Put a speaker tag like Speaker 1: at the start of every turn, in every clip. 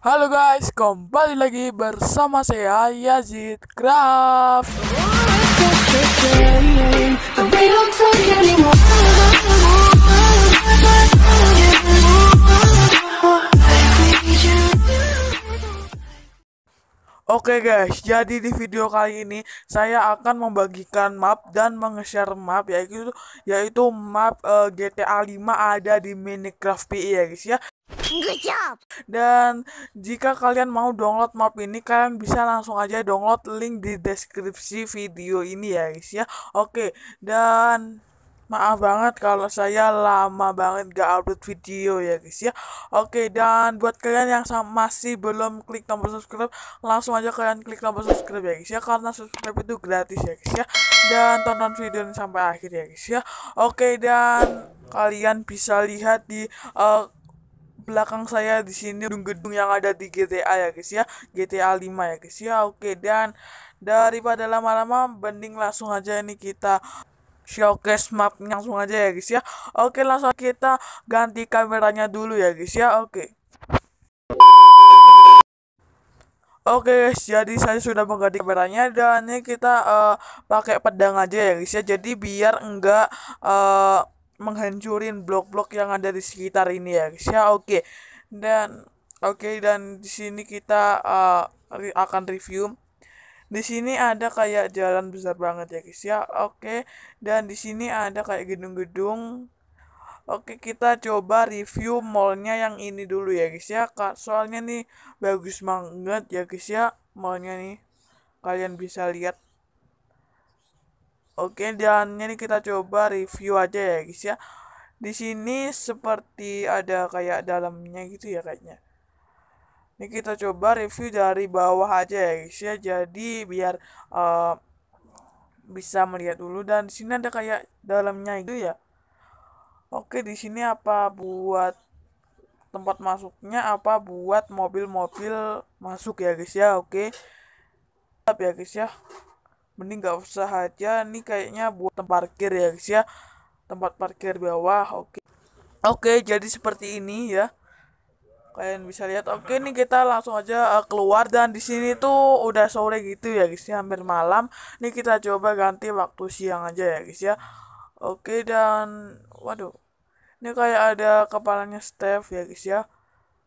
Speaker 1: Halo guys, kembali lagi bersama saya Yazid Craft. Oke okay guys, jadi di video kali ini saya akan membagikan map dan meng-share map yaitu yaitu map uh, eh, GTA 5 ada di Minecraft PE ya guys ya. Good job. Dan jika kalian mau download map ini kalian bisa langsung aja download link di deskripsi video ini ya guys ya. Oke, dan maaf banget kalau saya lama banget gak upload video ya guys ya oke dan buat kalian yang masih belum klik tombol subscribe langsung aja kalian klik tombol subscribe ya guys ya karena subscribe itu gratis ya guys ya dan tonton video ini sampai akhir ya guys ya oke dan kalian bisa lihat di uh, belakang saya di sini gedung-gedung yang ada di GTA ya guys ya GTA 5 ya guys ya oke dan daripada lama-lama banding langsung aja ini kita showcase map langsung aja ya guys ya oke langsung kita ganti kameranya dulu ya guys ya oke Oke okay guys, jadi saya sudah mengganti kameranya dan ini kita uh, pakai pedang aja ya guys ya. Jadi biar enggak uh, menghancurin blok-blok yang ada di sekitar ini ya guys ya oke okay. dan oke okay, dan di sini kita uh, akan review di sini ada kayak jalan besar banget ya guys ya oke okay. dan di sini ada kayak gedung-gedung oke kita coba review mallnya yang ini dulu ya guys ya soalnya nih bagus banget ya guys ya mallnya nih kalian bisa lihat Oke, dan ini kita coba review aja ya guys ya. Di sini seperti ada kayak dalamnya gitu ya kayaknya. Ini kita coba review dari bawah aja ya guys ya. Jadi biar uh, bisa melihat dulu dan di sini ada kayak dalamnya itu ya. Oke, di sini apa buat tempat masuknya apa buat mobil-mobil masuk ya guys ya. Oke. Tapi ya guys ya mending nggak usah aja nih kayaknya buat tempat parkir ya guys ya tempat parkir bawah oke okay. oke okay, jadi seperti ini ya kalian bisa lihat oke okay, nih kita langsung aja uh, keluar dan di sini tuh udah sore gitu ya guys ya hampir malam nih kita coba ganti waktu siang aja ya guys ya oke okay, dan waduh ini kayak ada kepalanya Steph ya guys ya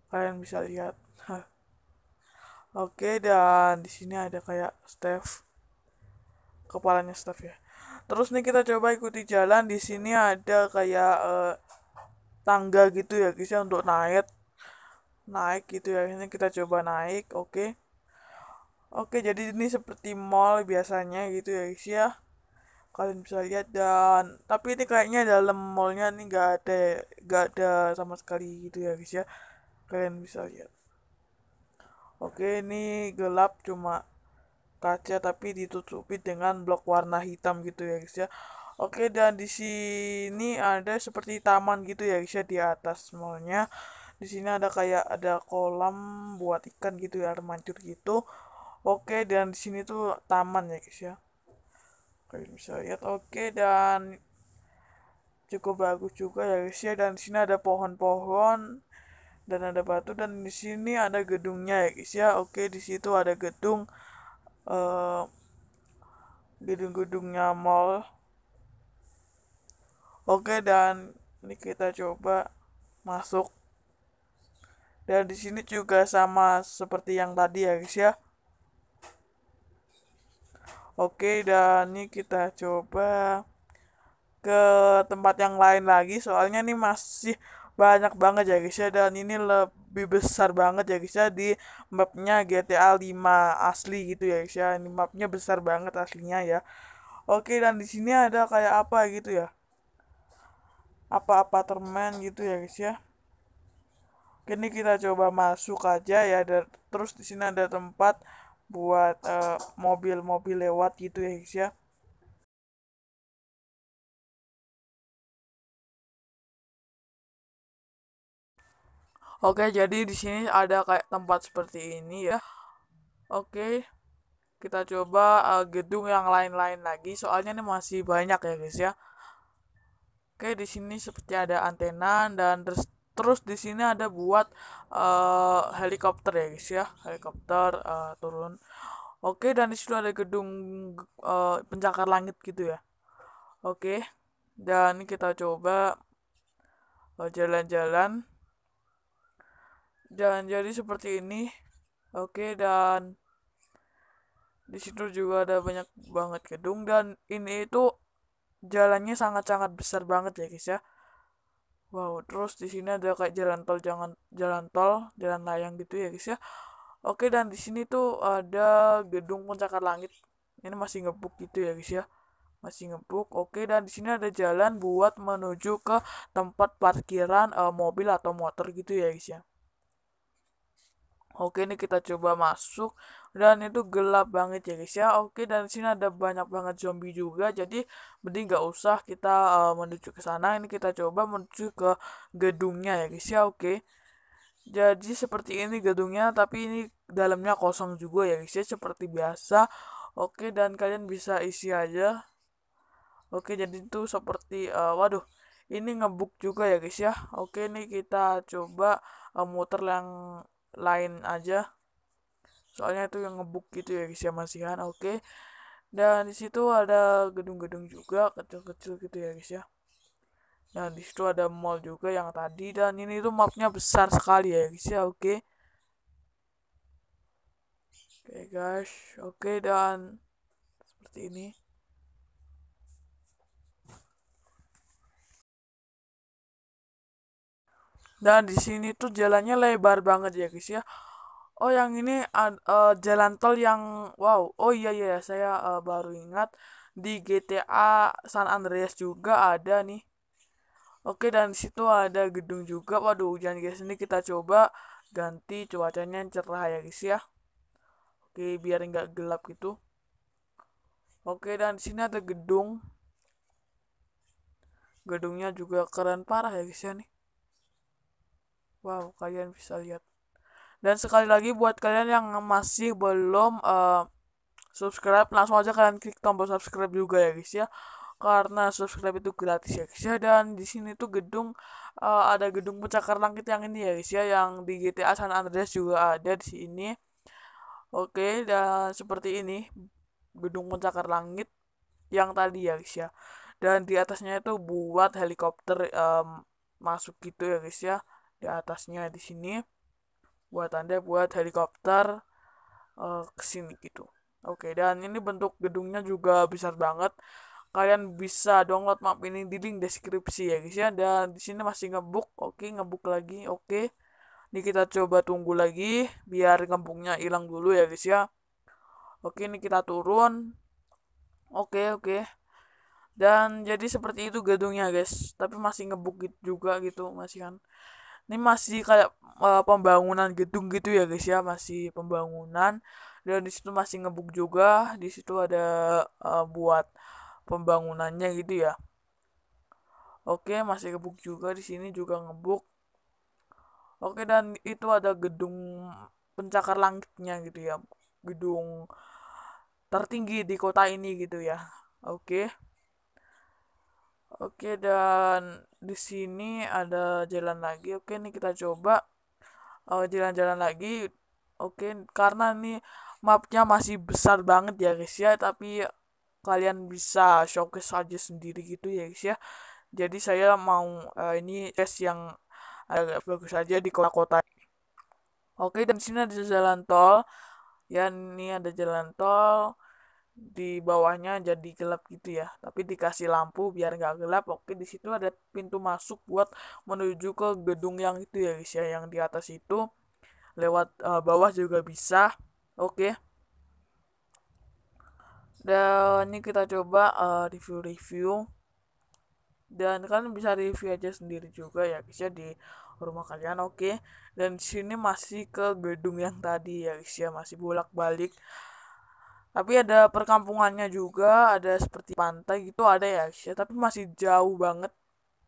Speaker 1: kalian bisa lihat oke okay, dan di sini ada kayak Steph kepalanya staff ya terus nih kita coba ikuti jalan di sini ada kayak uh, tangga gitu ya guys ya untuk naik naik gitu ya ini kita coba naik oke okay. oke okay, jadi ini seperti mall biasanya gitu ya guys ya kalian bisa lihat dan tapi ini kayaknya dalam mallnya nih nggak ada nggak ada sama sekali gitu ya guys ya kalian bisa lihat oke ini gelap cuma kaca tapi ditutupi dengan blok warna hitam gitu ya guys ya Oke dan di sini ada seperti taman gitu ya guys ya di atas semuanya. Di sini ada kayak ada kolam buat ikan gitu ya air mancur gitu. Oke dan di sini tuh taman ya guys ya. Kalian bisa lihat. Oke dan cukup bagus juga ya guys ya dan di sini ada pohon-pohon dan ada batu dan di sini ada gedungnya ya guys ya. Oke di situ ada gedung. Eh, gedung-gedungnya mall oke dan ini kita coba masuk dan di sini juga sama seperti yang tadi ya guys ya oke dan ini kita coba ke tempat yang lain lagi soalnya ini masih banyak banget ya guys ya dan ini lebih besar banget ya guys ya di mapnya GTA 5 asli gitu ya guys ya ini mapnya besar banget aslinya ya oke dan di sini ada kayak apa gitu ya apa apartemen gitu ya guys ya ini kita coba masuk aja ya dan terus di sini ada tempat buat eh, mobil-mobil uh, lewat gitu ya guys ya Oke, jadi di sini ada kayak tempat seperti ini ya. Oke. Kita coba uh, gedung yang lain-lain lagi soalnya ini masih banyak ya guys ya. Oke, di sini seperti ada antena dan terus terus di sini ada buat uh, helikopter ya guys ya. Helikopter uh, turun. Oke, dan di situ ada gedung uh, pencakar langit gitu ya. Oke. Dan kita coba jalan-jalan uh, jalan -jalan dan jadi seperti ini oke dan di situ juga ada banyak banget gedung dan ini itu jalannya sangat-sangat besar banget ya guys ya wow terus di sini ada kayak jalan tol jangan jalan tol jalan layang gitu ya guys ya oke dan di sini tuh ada gedung pencakar langit ini masih ngebuk gitu ya guys ya masih ngebuk oke dan di sini ada jalan buat menuju ke tempat parkiran uh, mobil atau motor gitu ya guys ya Oke ini kita coba masuk dan itu gelap banget ya guys ya. Oke dan sini ada banyak banget zombie juga jadi mending nggak usah kita uh, menuju ke sana. Ini kita coba menuju ke gedungnya ya guys ya. Oke. Jadi seperti ini gedungnya tapi ini dalamnya kosong juga ya guys ya seperti biasa. Oke dan kalian bisa isi aja. Oke jadi itu seperti uh, waduh ini ngebuk juga ya guys ya. Oke ini kita coba uh, muter yang lain aja soalnya itu yang ngebuk gitu ya guys ya masihan oke okay. dan di situ ada gedung-gedung juga kecil-kecil gitu ya guys ya dan di situ ada mall juga yang tadi dan ini tuh mapnya besar sekali ya guys ya oke okay. oke okay, guys oke okay, dan seperti ini dan di sini tuh jalannya lebar banget ya guys ya oh yang ini uh, uh, jalan tol yang wow oh iya iya ya. saya uh, baru ingat di GTA San Andreas juga ada nih oke dan di situ ada gedung juga waduh hujan guys ini kita coba ganti cuacanya yang cerah ya guys ya oke biar nggak gelap gitu oke dan di sini ada gedung gedungnya juga keren parah ya guys ya nih Wow, kalian bisa lihat. Dan sekali lagi buat kalian yang masih belum uh, subscribe, langsung aja kalian klik tombol subscribe juga ya guys ya. Karena subscribe itu gratis ya guys ya dan di sini tuh gedung uh, ada gedung pencakar langit yang ini ya guys ya yang di GTA San Andreas juga ada di sini. Oke, dan seperti ini gedung pencakar langit yang tadi ya guys ya. Dan di atasnya itu buat helikopter um, masuk gitu ya guys ya di atasnya di sini buat tanda buat helikopter uh, ke sini gitu oke dan ini bentuk gedungnya juga besar banget kalian bisa download map ini di link deskripsi ya guys ya dan di sini masih ngebuk oke ngebuk lagi oke ini kita coba tunggu lagi biar ngebuknya hilang dulu ya guys ya oke ini kita turun oke oke dan jadi seperti itu gedungnya guys tapi masih ngebuk gitu juga gitu masih kan ini masih kayak uh, pembangunan gedung gitu ya guys ya masih pembangunan dan di situ masih ngebuk juga di situ ada uh, buat pembangunannya gitu ya oke masih ngebuk juga di sini juga ngebuk oke dan itu ada gedung pencakar langitnya gitu ya gedung tertinggi di kota ini gitu ya oke Oke, dan di sini ada jalan lagi. Oke, nih kita coba eh, jalan-jalan uh, lagi. Oke, karena nih mapnya masih besar banget ya guys ya, tapi kalian bisa showcase aja sendiri gitu ya guys ya. Jadi saya mau uh, ini tes yang agak bagus saja di kota-kota. Oke, dan sini ada jalan tol. Ya, ini ada jalan tol di bawahnya jadi gelap gitu ya tapi dikasih lampu biar nggak gelap oke di situ ada pintu masuk buat menuju ke gedung yang itu ya guys ya yang di atas itu lewat uh, bawah juga bisa oke dan ini kita coba review eh, review-review dan kan bisa review aja sendiri juga ya guys ya di rumah kalian oke dan sini masih ke gedung yang tadi ya guys ya masih bolak-balik tapi ada perkampungannya juga ada seperti pantai gitu ada ya guys ya tapi masih jauh banget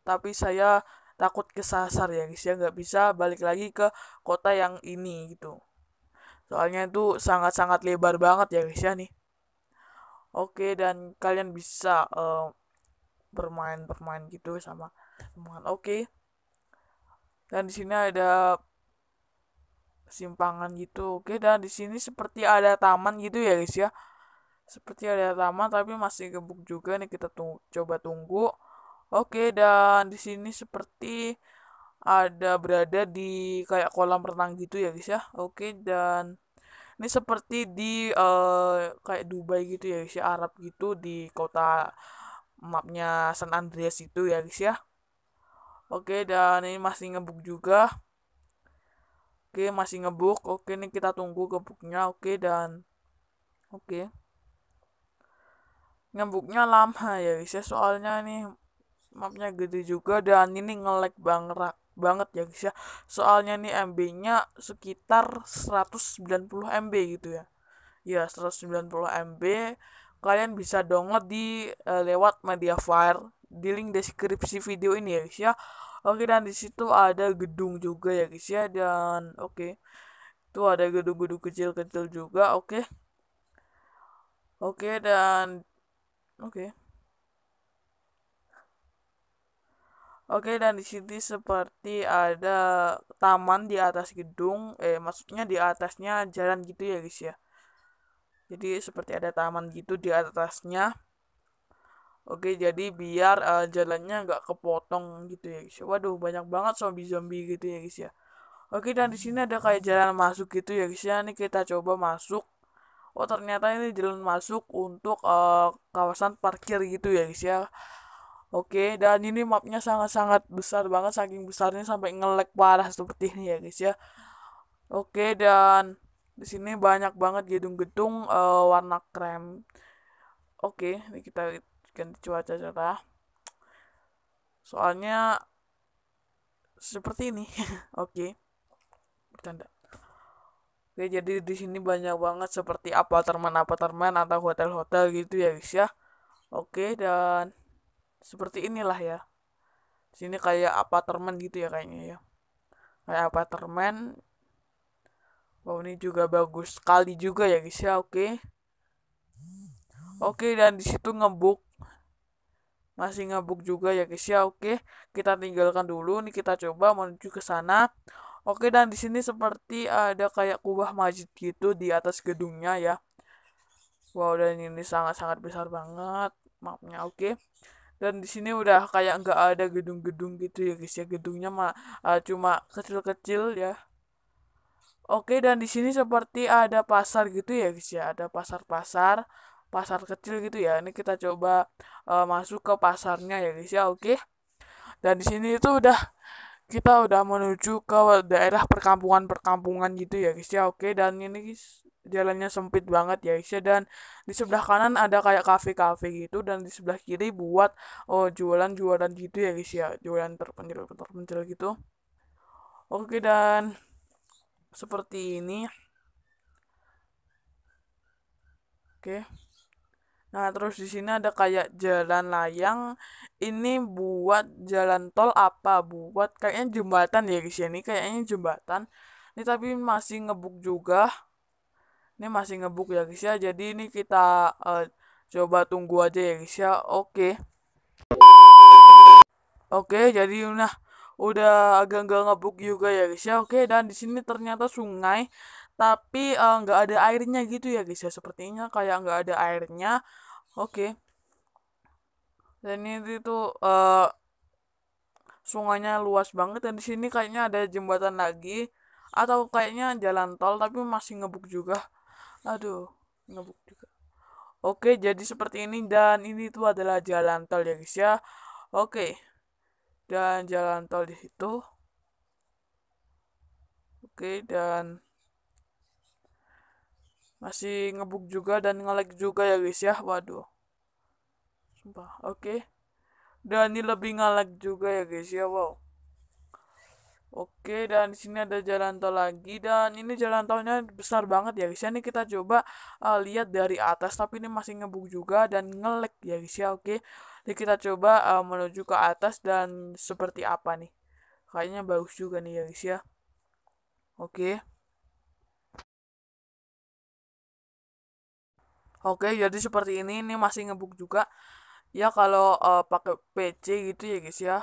Speaker 1: tapi saya takut kesasar ya guys ya nggak bisa balik lagi ke kota yang ini gitu soalnya itu sangat-sangat lebar banget ya guys ya nih oke dan kalian bisa eh, bermain bermain bermain gitu sama teman oke dan di sini ada simpangan gitu oke dan di sini seperti ada taman gitu ya guys ya seperti ada taman tapi masih gebuk juga nih kita tunggu, coba tunggu oke dan di sini seperti ada berada di kayak kolam renang gitu ya guys ya oke dan ini seperti di uh, kayak Dubai gitu ya guys ya Arab gitu di kota mapnya San Andreas itu ya guys ya oke dan ini masih ngebuk juga Oke, masih ngebuk. Oke, ini kita tunggu gebuknya, Oke, dan oke. Ngebuknya lama ya, guys ya. Soalnya nih mapnya gede juga dan ini ngelek banget banget ya guys ya. Soalnya nih MB-nya sekitar 190 MB gitu ya. Ya, 190 MB. Kalian bisa download di uh, lewat media fire di link deskripsi video ini ya guys ya. Oke dan di situ ada gedung juga ya guys ya dan oke. Okay. Itu ada gedung-gedung kecil-kecil juga, oke. Okay. Oke okay, dan oke. Okay. Oke okay, dan di sini seperti ada taman di atas gedung, eh maksudnya di atasnya jalan gitu ya guys ya. Jadi seperti ada taman gitu di atasnya. Oke, jadi biar uh, jalannya nggak kepotong gitu ya guys. Ya. Waduh, banyak banget zombie-zombie gitu ya guys ya. Oke, dan di sini ada kayak jalan masuk gitu ya guys ya. Ini kita coba masuk. Oh, ternyata ini jalan masuk untuk uh, kawasan parkir gitu ya guys ya. Oke, dan ini mapnya sangat-sangat besar banget. Saking besarnya sampai ngelek parah seperti ini ya guys ya. Oke, dan di sini banyak banget gedung-gedung uh, warna krem. Oke, ini kita ganti cuaca cerah soalnya seperti ini oke bercanda Oke, jadi di sini banyak banget seperti apa apartemen atau hotel-hotel gitu ya guys ya. Oke, dan seperti inilah ya. Di sini kayak apartemen gitu ya kayaknya ya. Kayak apa apartemen. Wow, ini juga bagus sekali juga ya guys ya. Oke. Oke, dan di situ ngebuk masih ngabuk juga ya guys ya. Oke, kita tinggalkan dulu nih kita coba menuju ke sana. Oke, dan di sini seperti ada kayak kubah masjid gitu di atas gedungnya ya. Wow, dan ini sangat-sangat besar banget mapnya. Oke. Dan di sini udah kayak nggak ada gedung-gedung gitu ya guys ya. Gedungnya mah uh, e, cuma kecil-kecil ya. Oke, dan di sini seperti ada pasar gitu ya guys ya. Ada pasar-pasar pasar kecil gitu ya ini kita coba uh, masuk ke pasarnya ya guys ya oke okay? dan di sini itu udah kita udah menuju ke daerah perkampungan-perkampungan gitu ya guys ya oke okay? dan ini guys jalannya sempit banget ya guys ya dan di sebelah kanan ada kayak kafe-kafe gitu dan di sebelah kiri buat oh jualan-jualan gitu ya guys ya jualan terpencil terpencil gitu oke dan seperti ini oke Nah, terus di sini ada kayak jalan layang. Ini buat jalan tol apa? Buat kayaknya jembatan ya guys ya. Ini kayaknya jembatan. Ini tapi masih ngebuk juga. Ini masih ngebuk ya guys ya. Jadi ini kita uh, coba tunggu aja ya guys ya. Oke. Oke, jadi nah udah agak nggak ngebuk juga ya guys ya. Oke, dan di sini ternyata sungai tapi eh, nggak uh, ada airnya gitu ya guys ya. Sepertinya kayak nggak ada airnya. Oke. Okay. Dan ini tuh eh, uh, sungainya luas banget dan di sini kayaknya ada jembatan lagi atau kayaknya jalan tol tapi masih ngebuk juga. Aduh, ngebuk juga. Oke, jadi seperti ini dan ini tuh adalah jalan tol ya guys ya. Oke. Dan jalan tol di situ. Oke, dan masih ngebug juga dan ngelag juga ya guys ya waduh sumpah oke okay. dan ini lebih ngelag juga ya guys ya wow oke okay, dan di sini ada jalan tol lagi dan ini jalan tolnya besar banget ya guys ya ini kita coba uh, lihat dari atas tapi ini masih ngebug juga dan ngelag ya guys ya oke okay. jadi kita coba uh, menuju ke atas dan seperti apa nih kayaknya bagus juga nih ya guys ya oke okay. Oke, jadi seperti ini. Ini masih ngebuk juga. Ya kalau uh, pakai PC gitu ya guys ya.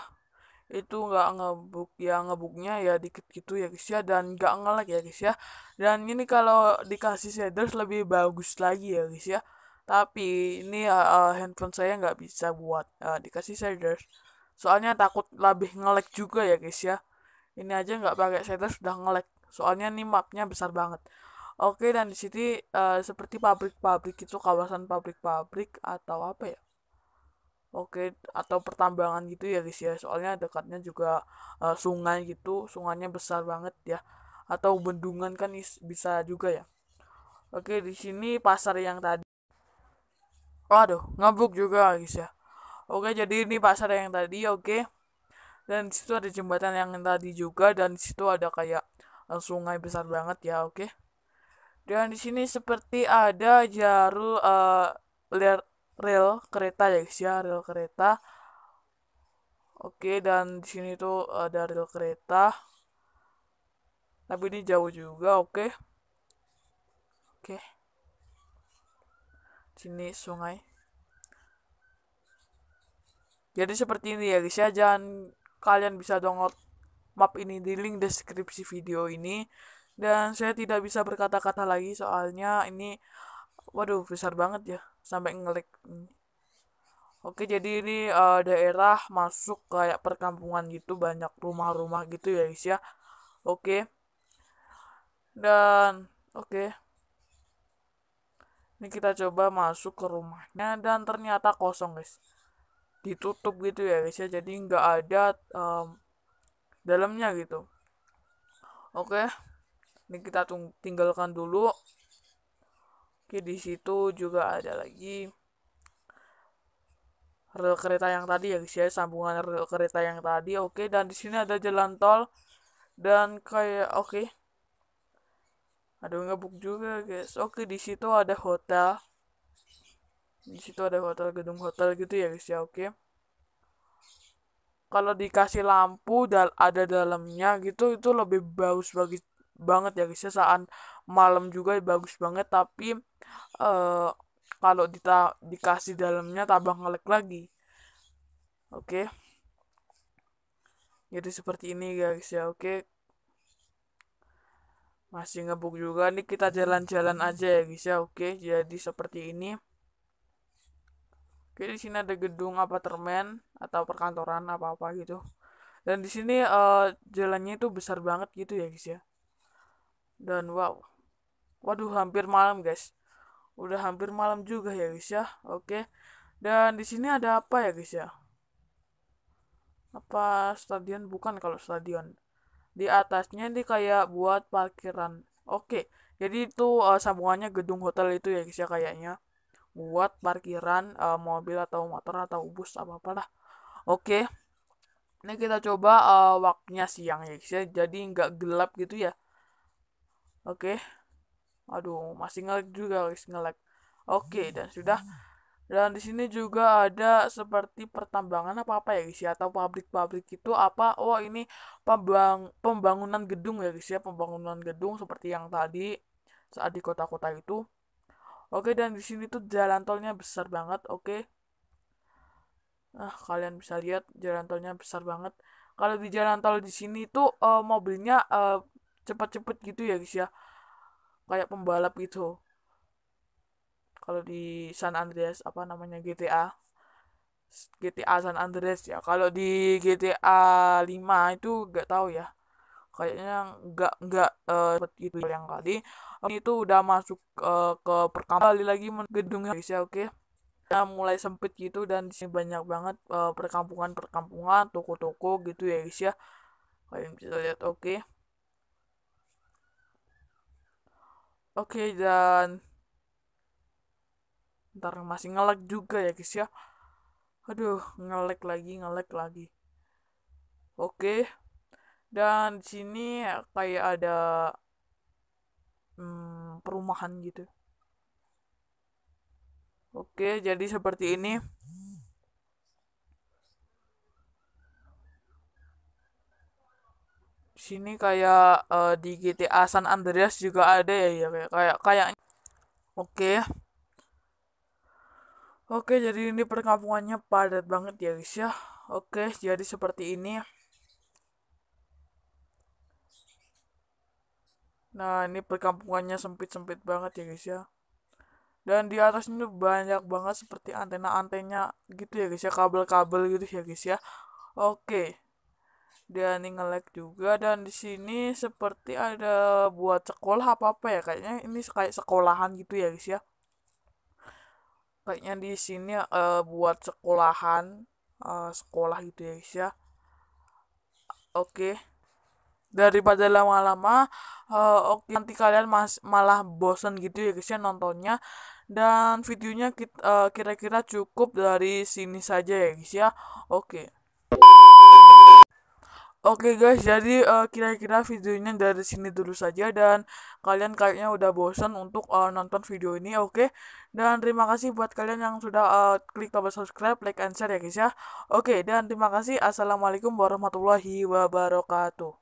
Speaker 1: Itu nggak ngebuk ya ngebuknya ya dikit gitu ya guys ya dan nggak ngelag ya guys ya. Dan ini kalau dikasih shaders lebih bagus lagi ya guys ya. Tapi ini uh, handphone saya nggak bisa buat uh, dikasih shaders. Soalnya takut lebih ngelag juga ya guys ya. Ini aja nggak pakai shaders sudah ngelag. Soalnya ini mapnya besar banget. Oke, dan di sini uh, eh, seperti pabrik-pabrik itu kawasan pabrik-pabrik atau apa ya? Oke, atau pertambangan gitu ya guys ya. Soalnya dekatnya juga uh, sungai gitu, sungainya besar banget ya. Atau bendungan kan bisa juga ya. Oke, di sini pasar yang tadi. Aduh, ngabuk juga guys ya. Oke, jadi ini pasar yang tadi, oke. Dan di situ ada jembatan yang tadi juga dan di situ ada kayak eh, sungai besar banget ya, oke. Dan di sini seperti ada jaru uh, eh, rel kereta ya guys ya, rel kereta. Oke, dan di sini tuh ada rel kereta. Tapi ini jauh juga, oke. Oke. Sini sungai. Jadi seperti ini ya guys ya, jangan kalian bisa download map ini di link deskripsi video ini dan saya tidak bisa berkata-kata lagi soalnya ini waduh besar banget ya sampai ngelik Oke, jadi ini uh, daerah masuk kayak perkampungan gitu, banyak rumah-rumah gitu ya, guys ya. Oke. Dan oke. Ini kita coba masuk ke rumahnya dan ternyata kosong, guys. Ditutup gitu ya, guys ya. Jadi nggak ada um, dalamnya gitu. Oke ini kita tung tinggalkan dulu oke di situ juga ada lagi rel kereta yang tadi ya guys ya sambungan rel kereta yang tadi oke dan di sini ada jalan tol dan kayak oke ada ngebuk juga guys oke di situ ada hotel di situ ada hotel gedung hotel gitu ya guys ya oke kalau dikasih lampu dan ada dalamnya gitu itu lebih bagus bagi banget ya guys ya saat malam juga bagus banget tapi uh, kalau dita dikasih dalamnya tambah ngelek lagi oke okay. jadi seperti ini guys ya oke okay. masih ngebuk juga nih kita jalan-jalan aja ya guys ya oke okay. jadi seperti ini Oke, di sini ada gedung apartemen atau perkantoran apa-apa gitu. Dan di sini uh, jalannya itu besar banget gitu ya, guys ya dan wow waduh hampir malam guys udah hampir malam juga ya guys ya oke dan di sini ada apa ya guys ya apa stadion bukan kalau stadion di atasnya ini kayak buat parkiran oke jadi itu uh, sambungannya gedung hotel itu ya guys ya kayaknya buat parkiran uh, mobil atau motor atau bus apa apa lah oke ini kita coba uh, waktunya siang ya guys ya jadi nggak gelap gitu ya Oke. Okay. Aduh, masih ngelag juga guys, ngelag. Oke, okay, dan sudah. Dan di sini juga ada seperti pertambangan apa apa ya guys ya atau pabrik-pabrik itu apa? Oh, ini pembang pembangunan gedung ya guys ya, pembangunan gedung seperti yang tadi saat di kota-kota itu. Oke, okay, dan di sini tuh jalan tolnya besar banget, oke. Okay. Nah, kalian bisa lihat jalan tolnya besar banget. Kalau di jalan tol di sini tuh uh, mobilnya uh, cepat-cepat gitu ya guys ya kayak pembalap gitu kalau di San Andreas apa namanya GTA GTA San Andreas ya kalau di GTA 5 itu nggak tahu ya kayaknya nggak nggak uh, gitu yang kali ini itu udah masuk uh, ke perkampungan kali lagi gedung guys ya oke okay? Nah, mulai sempit gitu dan di sini banyak banget eh, perkampungan-perkampungan, toko-toko gitu ya guys ya. Kalian bisa lihat oke. Okay. Oke okay, dan ntar masih ngelag juga ya guys ya. Aduh ngelag lagi ngelag lagi. Oke okay. dan di sini kayak ada hmm, perumahan gitu. Oke okay, jadi seperti ini. sini kayak uh, di GTA San Andreas juga ada ya iya, kayak kayak kayak oke okay. oke okay, jadi ini perkampungannya padat banget ya guys ya oke okay, jadi seperti ini nah ini perkampungannya sempit sempit banget ya guys ya dan di atas ini banyak banget seperti antena-antena gitu ya guys ya kabel-kabel gitu ya guys ya oke okay dan nge juga dan di sini seperti ada buat sekolah apa apa ya kayaknya ini kayak sekolahan gitu ya guys ya kayaknya di sini uh, buat sekolahan uh, sekolah gitu ya guys ya oke okay. daripada lama-lama uh, oke okay. nanti kalian mas malah bosen gitu ya guys ya nontonnya dan videonya kira-kira uh, cukup dari sini saja ya guys ya oke okay. Oke guys, jadi kira eh, kira-kira videonya dari sini dulu saja dan kalian kayaknya udah bosan untuk uh, nonton video ini, oke? Okay? Dan terima kasih buat kalian yang sudah uh, klik tombol subscribe, like, and share ya guys ya. Oke, okay, dan terima kasih. Assalamualaikum warahmatullahi wabarakatuh.